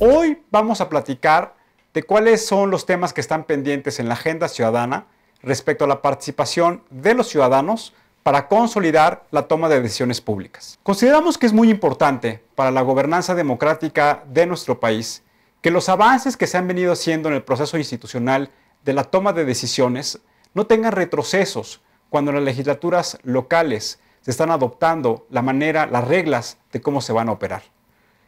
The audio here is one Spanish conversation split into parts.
Hoy vamos a platicar de cuáles son los temas que están pendientes en la agenda ciudadana respecto a la participación de los ciudadanos para consolidar la toma de decisiones públicas. Consideramos que es muy importante para la gobernanza democrática de nuestro país que los avances que se han venido haciendo en el proceso institucional de la toma de decisiones no tengan retrocesos cuando las legislaturas locales se están adoptando la manera, las reglas de cómo se van a operar.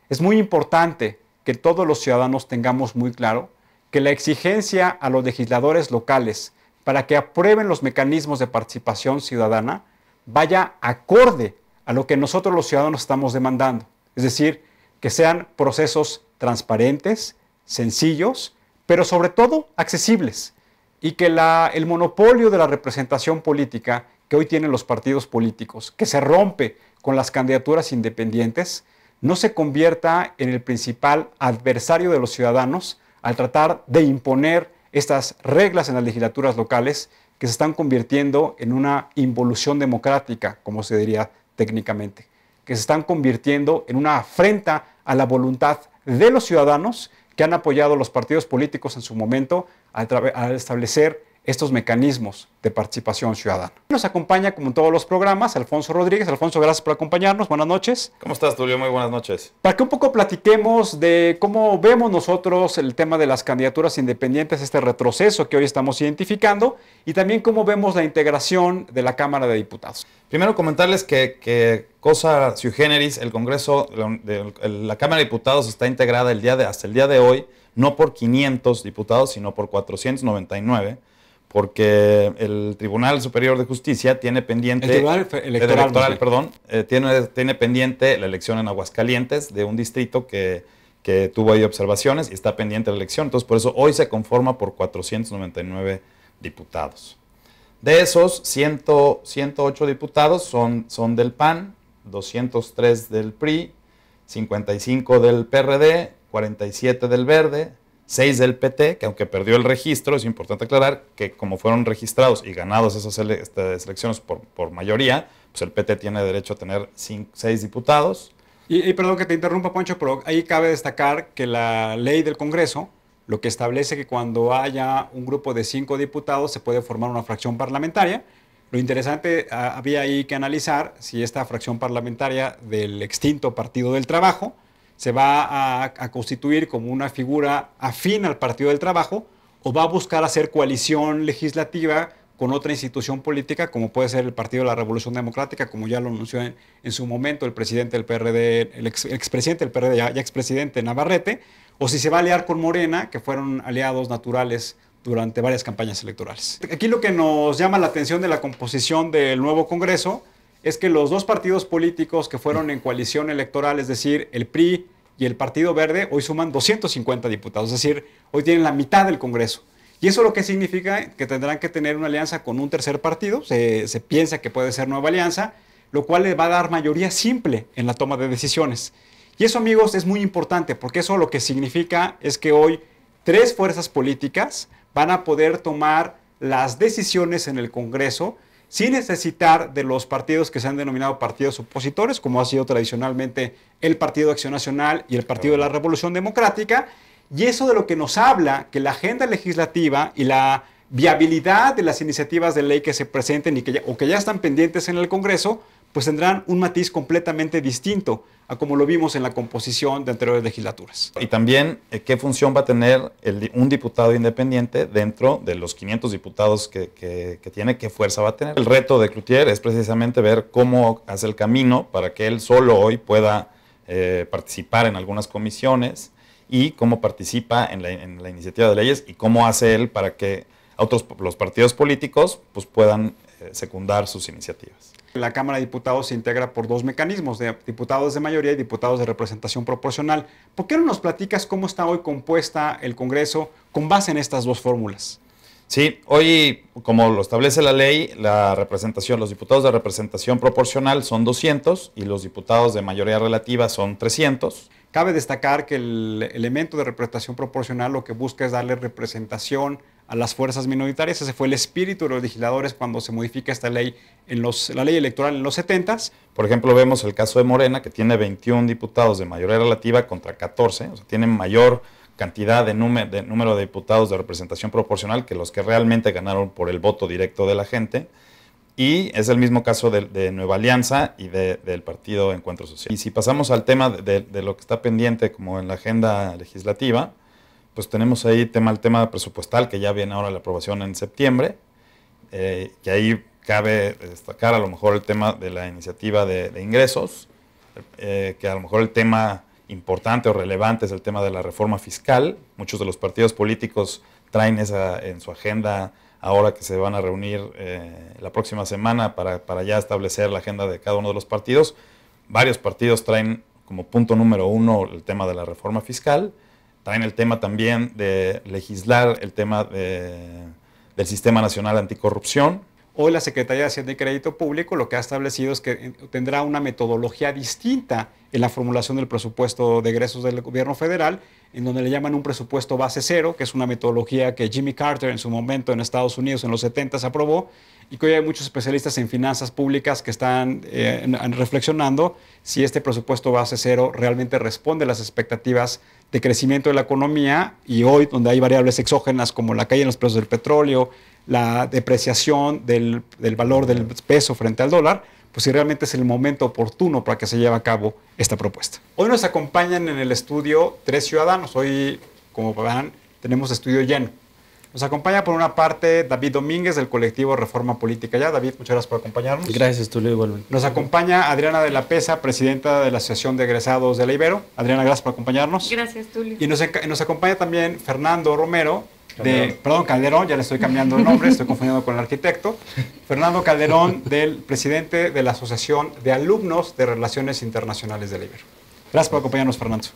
Es muy importante que todos los ciudadanos tengamos muy claro que la exigencia a los legisladores locales para que aprueben los mecanismos de participación ciudadana vaya acorde a lo que nosotros los ciudadanos estamos demandando. Es decir, que sean procesos transparentes, sencillos, pero sobre todo accesibles. Y que el monopolio de la representación política que hoy tienen los partidos políticos, que se rompe con las candidaturas independientes, no se convierta en el principal adversario de los ciudadanos al tratar de imponer estas reglas en las legislaturas locales que se están convirtiendo en una involución democrática, como se diría técnicamente, que se están convirtiendo en una afrenta a la voluntad de los ciudadanos que han apoyado los partidos políticos en su momento al, establecer estos mecanismos de participación ciudadana. Nos acompaña, como en todos los programas, Alfonso Rodríguez. Alfonso, gracias por acompañarnos. Buenas noches. ¿Cómo estás, Tulio? Muy buenas noches. Para que un poco platiquemos de cómo vemos nosotros el tema de las candidaturas independientes, este retroceso que hoy estamos identificando, y también cómo vemos la integración de la Cámara de Diputados. Primero, comentarles que, cosa sui generis, el Congreso, la, Cámara de Diputados está integrada el día de, hasta el día de hoy, no por 500 diputados, sino por 499 porque el Tribunal Superior de Justicia tiene pendiente... Electoral. perdón, eh, tiene, tiene pendiente la elección en Aguascalientes de un distrito que, tuvo ahí observaciones y está pendiente la elección. Entonces, por eso hoy se conforma por 499 diputados. De esos, 108 diputados son, son del PAN, 203 del PRI, 55 del PRD, 47 del Verde, 6 del PT, que aunque perdió el registro, es importante aclarar que como fueron registrados y ganados esas elecciones por, mayoría, pues el PT tiene derecho a tener seis diputados. Y, perdón que te interrumpa, Poncho, pero ahí cabe destacar que la ley del Congreso lo que establece que cuando haya un grupo de cinco diputados se puede formar una fracción parlamentaria. Lo interesante ah, había ahí que analizar si esta fracción parlamentaria del extinto Partido del Trabajo, se va a, constituir como una figura afín al Partido del Trabajo o va a buscar hacer coalición legislativa con otra institución política, como puede ser el Partido de la Revolución Democrática, como ya lo anunció en, su momento el presidente del PRD, el, ex, expresidente del PRD, ya, expresidente Navarrete, o si se va a aliar con Morena, que fueron aliados naturales durante varias campañas electorales. Aquí lo que nos llama la atención de la composición del nuevo Congreso es que los dos partidos políticos que fueron en coalición electoral, es decir, el PRI y el Partido Verde, hoy suman 250 diputados, es decir, hoy tienen la mitad del Congreso. Y eso lo que significa que tendrán que tener una alianza con un tercer partido, se, piensa que puede ser nueva alianza, lo cual les va a dar mayoría simple en la toma de decisiones. Y eso, amigos, es muy importante, porque eso lo que significa es que hoy tres fuerzas políticas van a poder tomar las decisiones en el Congreso sin necesitar de los partidos que se han denominado partidos opositores, como ha sido tradicionalmente el Partido Acción Nacional y el Partido de la Revolución Democrática. Y eso de lo que nos habla, que la agenda legislativa y la viabilidad de las iniciativas de ley que se presenten y que o que ya están pendientes en el Congreso, pues tendrán un matiz completamente distinto a como lo vimos en la composición de anteriores legislaturas. Y también, eh, ¿qué función va a tener un diputado independiente dentro de los 500 diputados que, tiene? ¿Qué fuerza va a tener? El reto de Cloutier es precisamente ver cómo hace el camino para que él solo hoy pueda eh, participar en algunas comisiones y cómo participa en la, iniciativa de leyes y cómo hace él para que otros, los partidos políticos pues, puedan eh, secundar sus iniciativas la Cámara de Diputados se integra por dos mecanismos, de diputados de mayoría y diputados de representación proporcional. ¿Por qué no nos platicas cómo está hoy compuesta el Congreso con base en estas dos fórmulas? Sí, hoy, como lo establece la ley, la representación, los diputados de representación proporcional son 200 y los diputados de mayoría relativa son 300. Cabe destacar que el elemento de representación proporcional lo que busca es darle representación a las fuerzas minoritarias. Ese fue el espíritu de los legisladores cuando se modifica esta ley, en la ley electoral en los 70. Por ejemplo, vemos el caso de Morena, que tiene 21 diputados de mayoría relativa contra 14, o sea, tiene mayor cantidad de, número de diputados de representación proporcional que los que realmente ganaron por el voto directo de la gente. Y es el mismo caso de, de Nueva Alianza y del Partido Encuentro Social. Y si pasamos al tema de, de, lo que está pendiente como en la agenda legislativa, pues tenemos ahí tema, el tema presupuestal, que ya viene ahora la aprobación en septiembre, que eh, ahí cabe destacar a lo mejor el tema de la iniciativa de, ingresos, eh, que a lo mejor el tema importante o relevante es el tema de la reforma fiscal. Muchos de los partidos políticos traen esa en su agenda ahora que se van a reunir eh, la próxima semana para, para ya establecer la agenda de cada uno de los partidos. Varios partidos traen como punto número uno el tema de la reforma fiscal en el tema también de legislar el tema del Sistema Nacional Anticorrupción. Hoy la Secretaría de Hacienda y Crédito Público lo que ha establecido es que eh, tendrá una metodología distinta en la formulación del presupuesto de egresos del gobierno federal, en donde le llaman un presupuesto base cero, que es una metodología que Jimmy Carter en su momento en Estados Unidos en los 70 aprobó y que hoy hay muchos especialistas en finanzas públicas que están eh, reflexionando si este presupuesto base cero realmente responde a las expectativas de crecimiento de la economía y hoy donde hay variables exógenas como la caída en los precios del petróleo, la depreciación del, valor del peso frente al dólar, pues si realmente es el momento oportuno para que se lleve a cabo esta propuesta. Hoy nos acompañan en el estudio tres ciudadanos. Hoy, como verán, tenemos estudio lleno. Nos acompaña por una parte David Domínguez del colectivo Reforma Política. Ya, David, muchas gracias por acompañarnos. Gracias, Tulio, igualmente. Nos acompaña Adriana de la Pesa, presidenta de la Asociación de Egresados de la Ibero. Adriana, gracias por acompañarnos. Gracias, Tulio. Y nos, acompaña también Fernando Romero, de, perdón, Calderón, ya le estoy cambiando el nombre, estoy confundiendo con el arquitecto, Fernando Calderón, del presidente de la Asociación de Alumnos de Relaciones Internacionales de la Ibero. Gracias por acompañarnos, Fernando.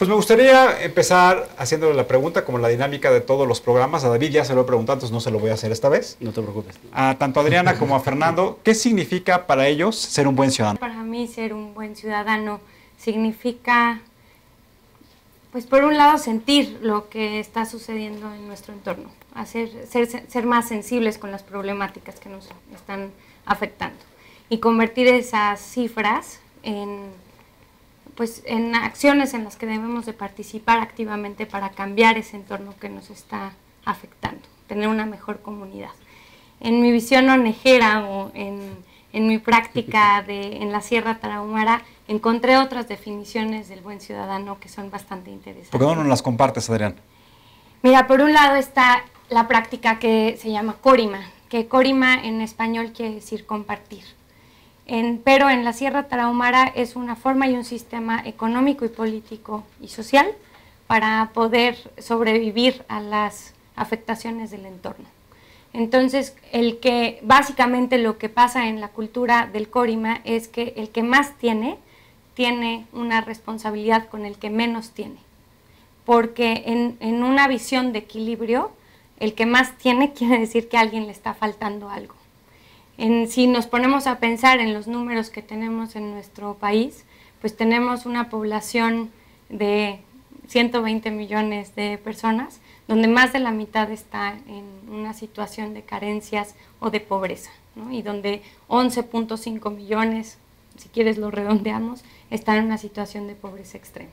Pues me gustaría empezar haciéndole la pregunta, como la dinámica de todos los programas. A David ya se lo he preguntado, entonces no se lo voy a hacer esta vez. No te preocupes. A tanto a Adriana como a Fernando, ¿qué significa para ellos ser un buen ciudadano? Para mí ser un buen ciudadano significa, pues por un lado, sentir lo que está sucediendo en nuestro entorno, hacer, ser, ser más sensibles con las problemáticas que nos están afectando y convertir esas cifras en pues en acciones en las que debemos de participar activamente para cambiar ese entorno que nos está afectando, tener una mejor comunidad. En mi visión onejera o en, mi práctica de, en la Sierra Tarahumara encontré otras definiciones del buen ciudadano que son bastante interesantes. ¿Por qué no las compartes, Adrián? Mira, por un lado está la práctica que se llama corima, que corima en español quiere decir compartir pero en la Sierra Tarahumara es una forma y un sistema económico y político y social para poder sobrevivir a las afectaciones del entorno. Entonces, el que básicamente lo que pasa en la cultura del Corima es que el que más tiene, tiene una responsabilidad con el que menos tiene. Porque en, en una visión de equilibrio, el que más tiene quiere decir que a alguien le está faltando algo si nos ponemos a pensar en los números que tenemos en nuestro país, pues tenemos una población de 120 millones de personas, donde más de la mitad está en una situación de carencias o de pobreza, y donde 11.5 millones, si quieres lo redondeamos, están en una situación de pobreza extrema.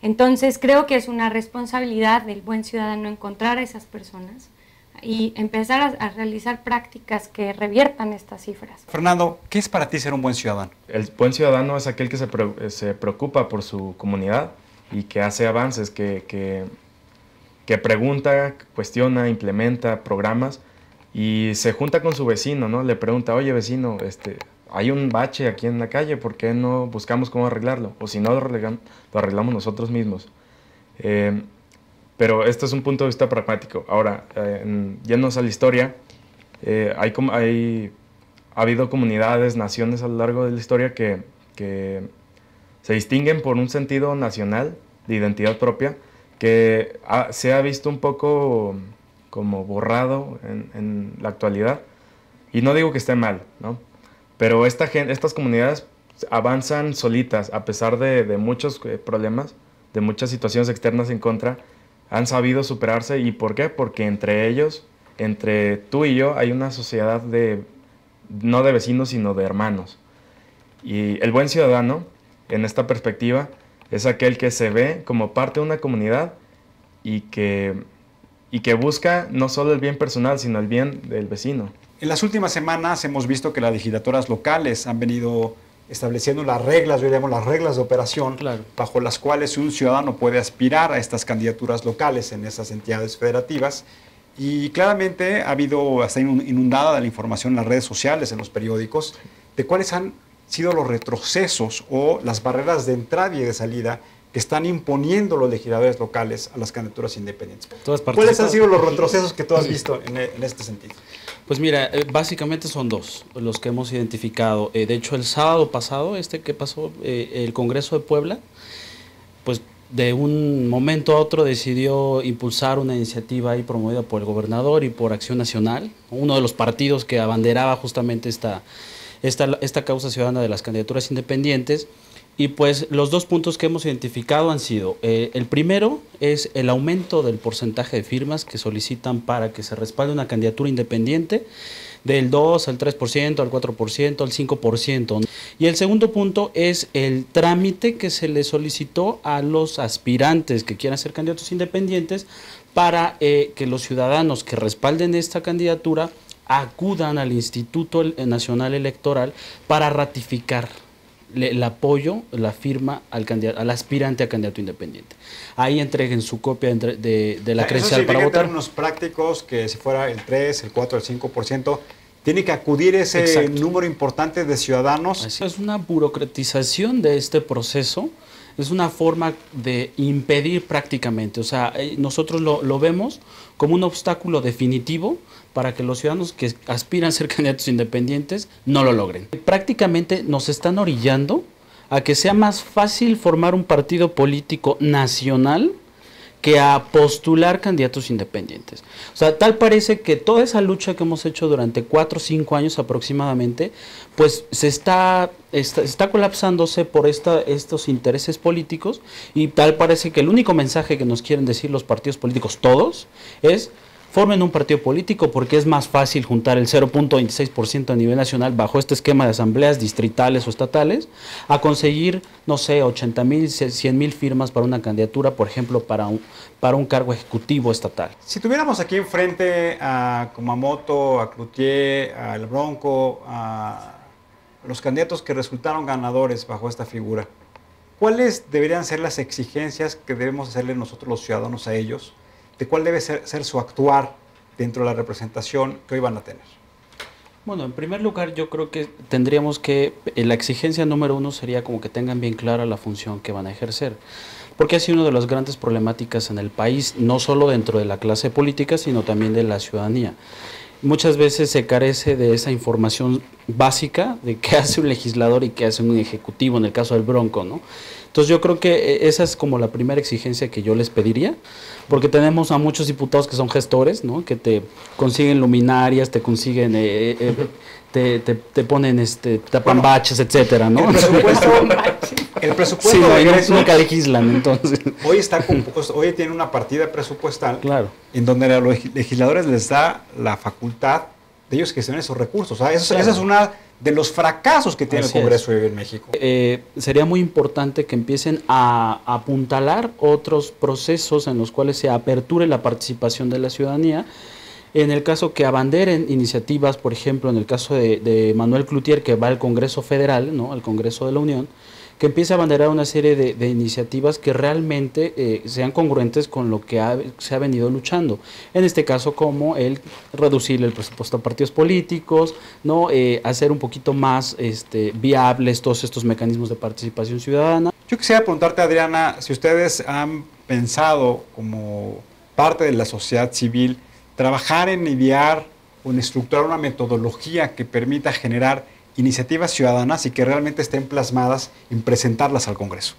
Entonces creo que es una responsabilidad del buen ciudadano encontrar a esas personas, y empezar a, realizar prácticas que reviertan estas cifras. Fernando, ¿qué es para ti ser un buen ciudadano? El buen ciudadano es aquel que se, eh, se preocupa por su comunidad y que hace avances, que, que, pregunta, cuestiona, implementa programas y se junta con su vecino, ¿no? Le pregunta, oye vecino, este, hay un bache aquí en la calle, ¿por qué no buscamos cómo arreglarlo? O si no, lo, arreglamos, lo arreglamos nosotros mismos. Eh, pero esto es un punto de vista pragmático. Ahora, eh, a la historia, eh, hay, hay, ha habido comunidades, naciones a lo largo de la historia que, que se distinguen por un sentido nacional de identidad propia que se ha visto un poco como borrado en, en, la actualidad. Y no digo que esté mal, ¿no? Pero esta gente, estas comunidades avanzan solitas a pesar de, de muchos eh, problemas, de muchas situaciones externas en contra han sabido superarse. ¿Y por qué? Porque entre ellos, entre tú y yo, hay una sociedad de, no de vecinos, sino de hermanos. Y el buen ciudadano, en esta perspectiva, es aquel que se ve como parte de una comunidad y que, y que busca no solo el bien personal, sino el bien del vecino. En las últimas semanas hemos visto que las legislaturas locales han venido estableciendo las reglas, yo llamo las reglas de operación, bajo las cuales un ciudadano puede aspirar a estas candidaturas locales en esas entidades federativas. Y claramente ha habido, hasta inundada de la información en las redes sociales, en los periódicos, de cuáles han sido los retrocesos o las barreras de entrada y de salida que están imponiendo los legisladores locales a las candidaturas independientes. ¿Cuáles han sido los retrocesos que tú has visto e-, en este sentido? Pues mira, eh, básicamente son dos los que hemos identificado. Eh, de hecho, el sábado pasado, este que pasó, eh, el Congreso de Puebla, pues de un momento a otro decidió impulsar una iniciativa ahí promovida por el gobernador y por Acción Nacional, uno de los partidos que abanderaba justamente esta, esta, esta causa ciudadana de las candidaturas independientes y pues los dos puntos que hemos identificado han sido, eh, el primero es el aumento del porcentaje de firmas que solicitan para que se respalde una candidatura independiente del 2 al 3%, al 4%, al 5%. Y el segundo punto es el trámite que se le solicitó a los aspirantes que quieran ser candidatos independientes para eh, que los ciudadanos que respalden esta candidatura acudan al Instituto Nacional Electoral para ratificar le, el apoyo, la firma al, candidato, al aspirante a candidato independiente. Ahí entreguen su copia de, la credencial para votar. En términos prácticos, que si fuera el 3, el 4, el 5%, tiene que acudir ese número importante de ciudadanos. es una burocratización de este proceso es una forma de impedir prácticamente. O sea, eh, nosotros lo, lo, vemos como un obstáculo definitivo para que los ciudadanos que aspiran a ser candidatos independientes no lo logren. Prácticamente nos están orillando a que sea más fácil formar un partido político nacional que a postular candidatos independientes. O sea, tal parece que toda esa lucha que hemos hecho durante cuatro o cinco años aproximadamente, pues se está, está, colapsándose por esta, estos intereses políticos y tal parece que el único mensaje que nos quieren decir los partidos políticos, todos, es formen un partido político porque es más fácil juntar el 0.26% a nivel nacional bajo este esquema de asambleas distritales o estatales a conseguir, no sé, 80 mil, 100 mil firmas para una candidatura, por ejemplo, para un, para un cargo ejecutivo estatal. Si tuviéramos aquí enfrente a Kumamoto, a Cloutier, al Bronco, a los candidatos que resultaron ganadores bajo esta figura, ¿cuáles deberían ser las exigencias que debemos hacerle nosotros los ciudadanos a ellos? de cuál debe ser, su actuar dentro de la representación que hoy van a tener. Bueno, en primer lugar yo creo que tendríamos que, eh, la exigencia número uno sería como que tengan bien clara la función que van a ejercer, porque ha sido una de las grandes problemáticas en el país, no solo dentro de la clase política, sino también de la ciudadanía. Muchas veces se carece de esa información básica de qué hace un legislador y qué hace un ejecutivo, en el caso del Bronco, ¿no? Entonces yo creo que eh, esa es como la primera exigencia que yo les pediría, porque tenemos a muchos diputados que son gestores, ¿no? Que te consiguen luminarias, te consiguen, eh, eh, te, te, ponen, este, tapan baches, etcétera, ¿no? El presupuesto, sí, nunca legislan, Hoy está pues, hoy tiene una partida presupuestal, claro, en donde a los legisladores les da la facultad que se den esos recursos. ¿ah? O es una de los fracasos que tiene el Congreso en México. Eh, sería muy importante que empiecen a apuntalar otros procesos en los cuales se aperture la participación de la ciudadanía. En el caso que abanderen iniciativas, por ejemplo, en el caso de, de Manuel Cloutier, que va al Congreso Federal, ¿no? al Congreso de la Unión, que empiece a abanderar una serie de, iniciativas que realmente eh, sean congruentes con lo que se ha venido luchando. En este caso, como el reducir el presupuesto a partidos políticos, no eh, hacer un poquito más este, viables todos estos mecanismos de participación ciudadana. Yo quisiera preguntarte, Adriana, si ustedes han pensado como parte de la sociedad civil trabajar en idear o en estructurar una metodología que permita generar iniciativas ciudadanas y que realmente estén plasmadas en presentarlas al Congreso.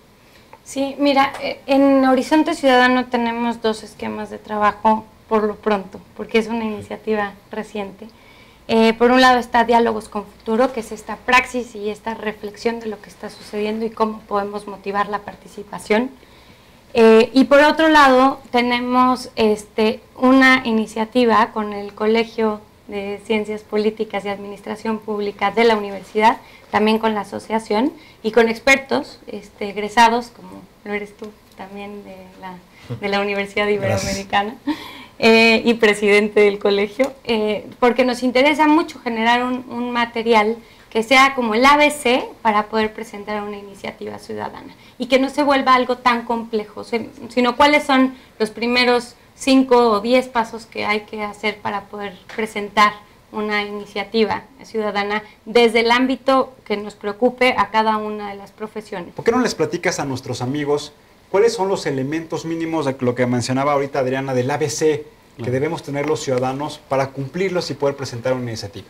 Sí, mira, eh, en Horizonte Ciudadano tenemos dos esquemas de trabajo por lo pronto, porque es una iniciativa reciente. Eh, por un lado está Diálogos con Futuro, que es esta praxis y esta reflexión de lo que está sucediendo y cómo podemos motivar la participación. Eh, y por otro lado tenemos este, una iniciativa con el Colegio de Ciencias Políticas y Administración Pública de la universidad, también con la asociación y con expertos este, egresados, como lo eres tú también de la, de la Universidad Iberoamericana eh, y presidente del colegio, eh, porque nos interesa mucho generar un, un material que sea como el ABC para poder presentar una iniciativa ciudadana y que no se vuelva algo tan complejo, sino cuáles son los primeros cinco o diez pasos que hay que hacer para poder presentar una iniciativa ciudadana desde el ámbito que nos preocupe a cada una de las profesiones. ¿Por qué no les platicas a nuestros amigos cuáles son los elementos mínimos de lo que mencionaba ahorita Adriana del ABC que debemos tener los ciudadanos para cumplirlos y poder presentar una iniciativa?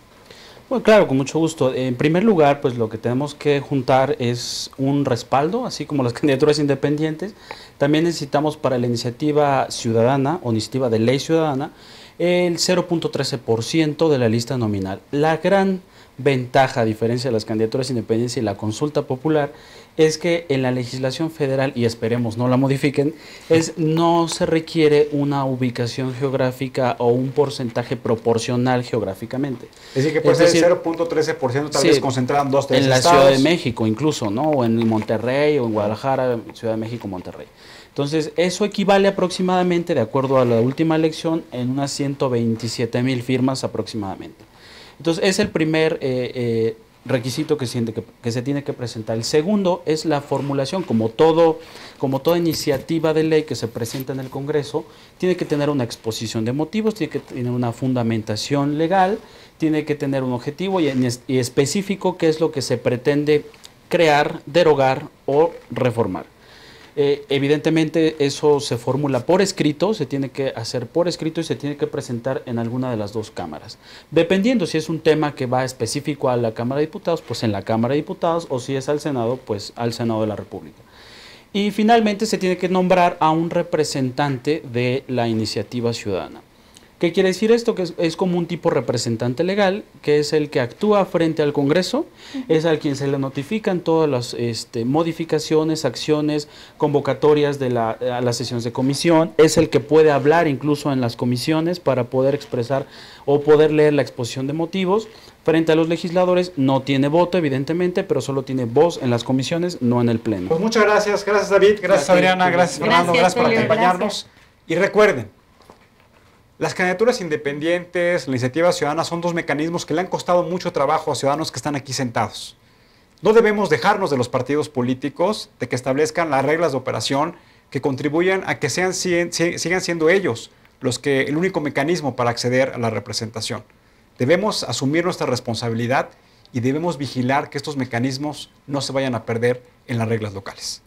Pues claro, con mucho gusto. En primer lugar, pues lo que tenemos que juntar es un respaldo, así como las candidaturas independientes. También necesitamos para la iniciativa ciudadana o iniciativa de ley ciudadana el 0.13% de la lista nominal. La gran ventaja, a diferencia de las candidaturas independientes y la consulta popular, es que en la legislación federal, y esperemos no la modifiquen, es no se requiere una ubicación geográfica o un porcentaje proporcional geográficamente. Es decir, que puede ser 0.13% tal vez concentrado en dos, tres En la Ciudad de México incluso, ¿no? O en Monterrey, o en Guadalajara, Ciudad de México, Monterrey. Entonces, eso equivale aproximadamente, de acuerdo a la última elección, en unas 127 mil firmas aproximadamente. Entonces, es el primer... Eh, eh, requisito que, siente que, se tiene que presentar. El segundo es la formulación, como, todo, como toda iniciativa de ley que se presenta en el Congreso, tiene que tener una exposición de motivos, tiene que tener una fundamentación legal, tiene que tener un objetivo y, y específico qué es lo que se pretende crear, derogar o reformar. Eh, evidentemente eso se formula por escrito, se tiene que hacer por escrito y se tiene que presentar en alguna de las dos cámaras. Dependiendo si es un tema que va específico a la Cámara de Diputados, pues en la Cámara de Diputados o si es al Senado, pues al Senado de la República. Y finalmente se tiene que nombrar a un representante de la iniciativa ciudadana. ¿Qué quiere decir esto? Que es, como un tipo representante legal, que es el que actúa frente al Congreso, es al quien se le notifican todas las este, modificaciones, acciones, convocatorias de la, a las sesiones de comisión, es el que puede hablar incluso en las comisiones para poder expresar o poder leer la exposición de motivos. Frente a los legisladores no tiene voto, evidentemente, pero solo tiene voz en las comisiones, no en el Pleno. Pues muchas gracias, gracias David, gracias, Adriana, gracias, gracias Fernando, gracias, por acompañarnos. Y recuerden, las candidaturas independientes, la iniciativa ciudadana son dos mecanismos que le han costado mucho trabajo a ciudadanos que están aquí sentados. No debemos dejarnos de los partidos políticos, de que establezcan las reglas de operación que contribuyan a que sean, sigan siendo ellos los que el único mecanismo para acceder a la representación. Debemos asumir nuestra responsabilidad y debemos vigilar que estos mecanismos no se vayan a perder en las reglas locales.